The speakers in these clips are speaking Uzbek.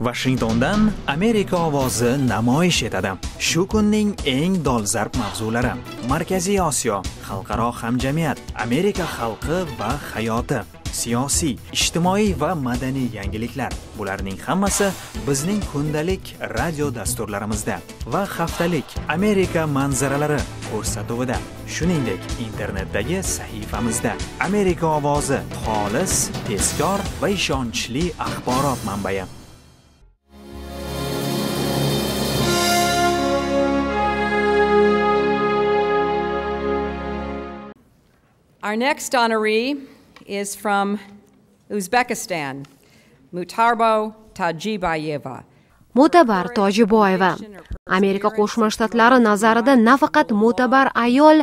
vashingtondan Amerika ovozi namoyish etadi. Shu kunning eng dolzarb mavzulari: Markaziy Osiyo, xalqaro hamjamiyat, Amerika xalqi va hayoti, siyosiy, ijtimoiy va madaniy yangiliklar. Bularning hammasi bizning kundalik radio dasturlarimizda va haftalik Amerika manzaralari ko'rsatuvida. Shuningdek, internetdagi sahifamizda Amerika ovozi xolis, tezkor va ishonchli axborot manbai. Our next honoree is from Uzbekistan, Mutarbo Tajibayeva. Mutabar Tojiboyeva. Amerika Qo'shma Shtatlari nazarida nafaqat mutabar ayol,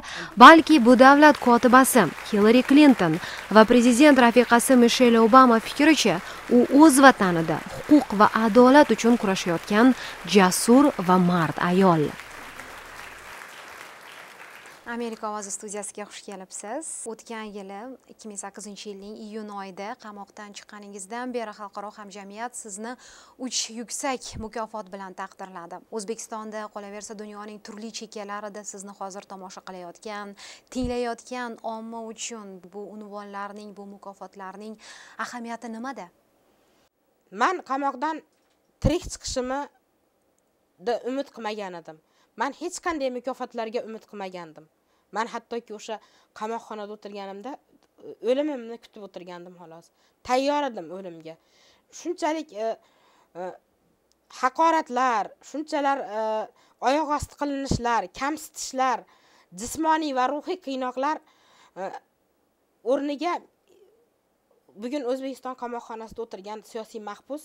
balki bu davlat kotibasi Hillary Clinton va prezident rafiqasi Michelle Obama fikricha, u o'z vatanida huquq va adolat uchun kurashayotgan jasur va mard ayol. amerika ovozi studiyasiga xush kelibsiz o'tgan yili 2008 yilning iyun oyida qamoqdan chiqqaningizdan beri xalqaro hamjamiyat sizni uch yuksak mukofot bilan taqdirladi o'zbekistonda qolaversa dunyoning turli chekkalarida sizni hozir tomosha qilayotgan tinglayotgan omma uchun bu unvonlarning bu mukofotlarning ahamiyati nimada man qamoqdan tirik chiqishimni umid qilmagan edim man hech qanday mukofotlarga umid qilmagandim man hattoki o'sha qamoqxonada o'tirganimda e, o'limimni kutib o'tirgandim xolos tayyor edim o'limga shunchalik e, e, haqoratlar shunchalar oyoq osti qilinishlar kamsitishlar jismoniy va ruhiy qiynoqlar o'rniga bugun o'zbekiston qamoqxonasida o'tirgan siyosiy mahbus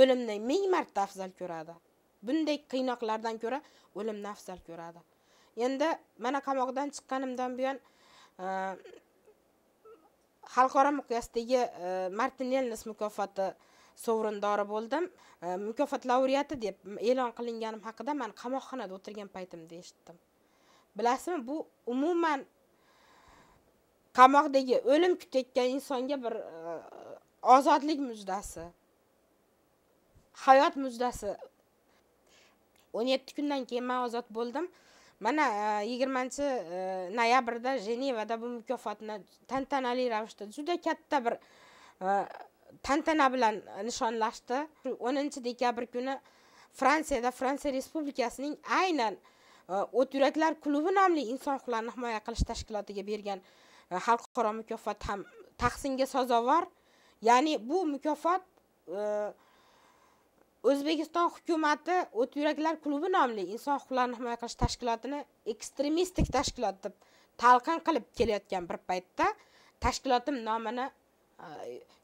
o'limni ming marta afzal ko'radi bunday qiynoqlardan ko'ra o'limni afzal ko'radi endi mana qamoqdan chiqqanimdan buyon e, xalqaro miqyosdagi e, martin elnis mukofoti sovrindori bo'ldim e, mukofot laureati deb e'lon qilinganim haqida man qamoqxonada o'tirgan paytimda eshitdim bilasizmi bu umuman qamoqdagi o'lim kutayotgan insonga bir ozodlik mujdasi hayot mujdasi o'n yetti kundan keyin man ozod bo'ldim mana e, yigirmanchi e, noyabrda jenevada bu mukofotni tantanali ravishda juda katta bir e, tantana bilan nishonlashdi o'ninchi dekabr kuni fransiyada fransiya respublikasining aynan o't yuraklar klubi nomli inson huquqlarini himoya qilish tashkilotiga bergan xalqaro mukofot ham tahsinga sazovor ya'ni bu mukofot o'zbekiston hukumati o't yuraklar klubi nomli inson huquqlarini himoya qilish tashkilotini ekstremistik tashkilot deb talqin qilib kelayotgan bir paytda tashkilotim nomini e,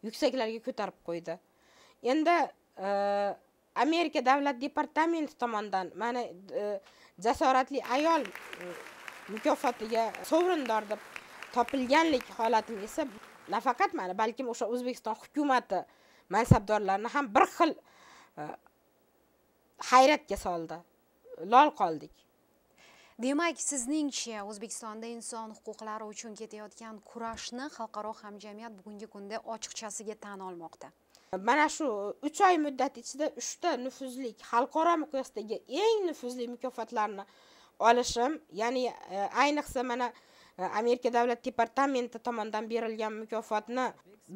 yuksaklarga ko'tarib qo'ydi endi e, amerika davlat departamenti tomonidan mana e, jasoratli ayol mukofotiga sovrindor deb topilganlik holatim esa nafaqat mana balkim o'sha o'zbekiston hukumati mansabdorlarini ham bir xil Э, hayratga soldi lol qoldik demak sizningcha o'zbekistonda inson huquqlari uchun ketayotgan kurashni xalqaro hamjamiyat bugungi kunda ochiqchasiga tan olmoqda mana shu e, uch oy muddat ichida uchta nufuzli xalqaro miqyosdagi eng nufuzli mukofotlarni olishim ya'ni e, ayniqsa mana amerika davlat departamenti tomonidan berilgan mukofotni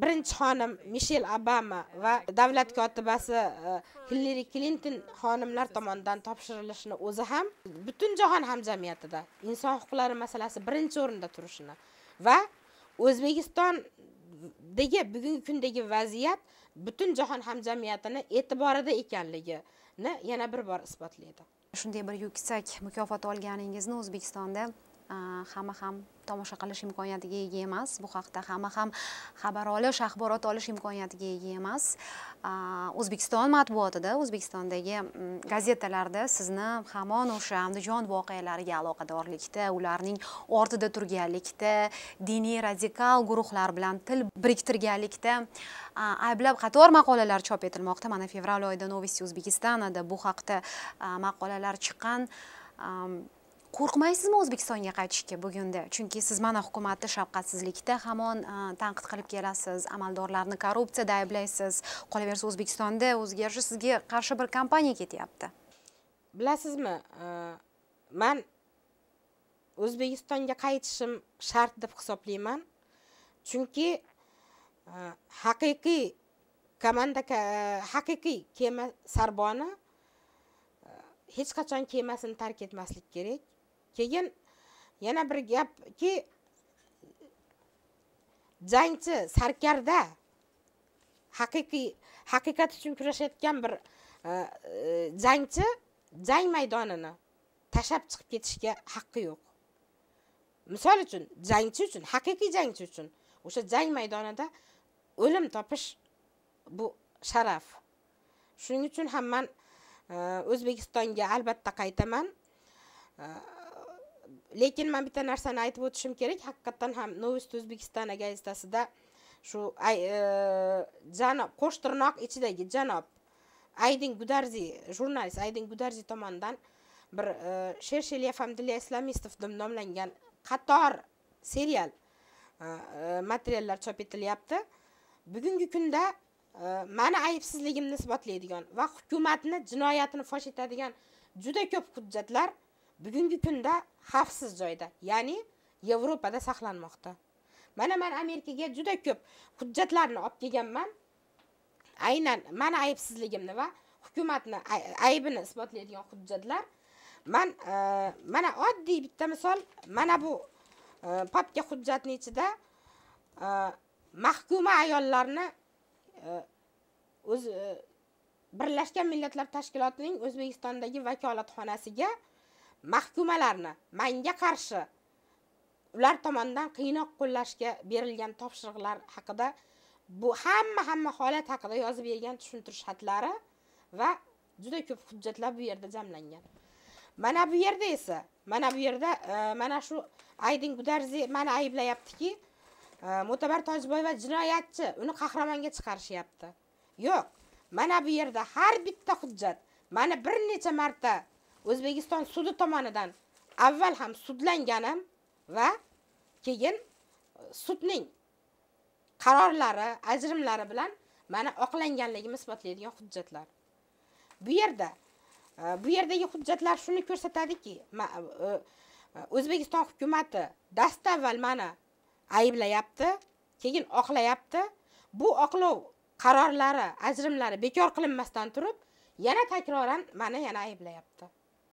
birinchi xonim mishel obama va davlat kotibasi e, hillari klinton xonimlar tomonidan topshirilishini o'zi ham butun jahon hamjamiyatida inson huquqlari masalasi birinchi o'rinda turishini va o'zbekistondagi bugungi kundagi vaziyat butun jahon hamjamiyatini e'tiborida ekanligini yana bir bor isbotlaydi shunday bir yuksak mukofot olganingizni o'zbekistonda e, hamma ham tomosha qilish imkoniyatiga ega emas bu haqida hamma ham xabar olish axborot olish imkoniyatiga ega emas o'zbekiston matbuotida o'zbekistondagi mm, gazetalarda sizni hamon o'sha andijon voqealariga aloqadorlikda ularning ortida turganlikda diniy radikal guruhlar bilan til biriktirganlikda ayblab qator maqolalar chop etilmoqda mana fevral oyida novosti o'zbekistanada bu haqda maqolalar chiqqan qo'rqmaysizmi o'zbekistonga qaytishga bugunda chunki siz mana hukumatni shafqatsizlikda hamon tanqid qilib kelasiz amaldorlarni korrupsiyada ayblaysiz qolaversa o'zbekistonda o'ziga yarasha sizga qarshi bir kompaniya ketyapti bilasizmi man o'zbekistonga qaytishim shart deb hisoblayman chunki haqiqiy komanda haqiqiy kema sarboni hech qachon kemasini tark etmaslik kerak keyin yana bir gapki jangchi sarkarda haqiqiy haqiqat uchun kurashayotgan bir e, e, jangchi jang maydonini tashlab chiqib ketishga haqqi yo'q misol uchun jangchi uchun haqiqiy jangchi uchun o'sha jang maydonida o'lim topish bu sharaf shuning uchun ham man e, o'zbekistonga albatta qaytaman lekin man bitta narsani aytib o'tishim kerak haqiqatdan ham novosti o'zbekiston gazetasida shu e, janob qo'sh tirnoq ichidagi janob aydin gudarzi jurnalist aydin gudarzi tomonidan bir e, sher shelyaf islamistov deb nomlangan qator serial e, materiallar chop etilyapti bugungi kunda mani aybsizligimni isbotlaydigan va hukumatni jinoyatini fosh etadigan juda ko'p hujjatlar bugungi kunda xavfsiz joyda ya'ni yevropada saqlanmoqda mana man amerikaga juda ko'p hujjatlarni olib kelganman aynan mani aybsizligimni va hukumatni aybini isbotlaydigan hujjatlar man e, mana oddiy bitta misol mana bu e, papka hujjatni ichida e, mahkuma ayollarni e, o'zi e, birlashgan millatlar tashkilotining o'zbekistondagi vakolatxonasiga mahkumalarni manga qarshi ular tomonidan qiynoq qo'llashga berilgan topshiriqlar haqida bu hamma hamma holat haqida yozib bergan tushuntirish xatlari va juda ko'p hujjatlar bu yerda jamlangan mana bu yerda esa mana bu yerda e, mana shu aydin gudarzi mani ayblayaptiki e, mo'tabar tojiboyeva jinoyatchi uni qahramonga chiqarishyapti yo'q mana bu yerda har bitta hujjat mana bir necha marta O'zbekiston sudi tomonidan avval ham sudlanganim va keyin sudning qarorlari, ajrimlari bilan mana oqlanganligimni isbotlaydigan hujjatlar. Bu yerda e, bu yerdagi hujjatlar shuni ko'rsatadiki, e, O'zbekiston dast dastavval mana ayiblayapti, keyin oqlayapti. Bu oqlov qarorlari, ajrimlari bekor qilinmasdan turib, yana takroran mana yana ayiblayapti.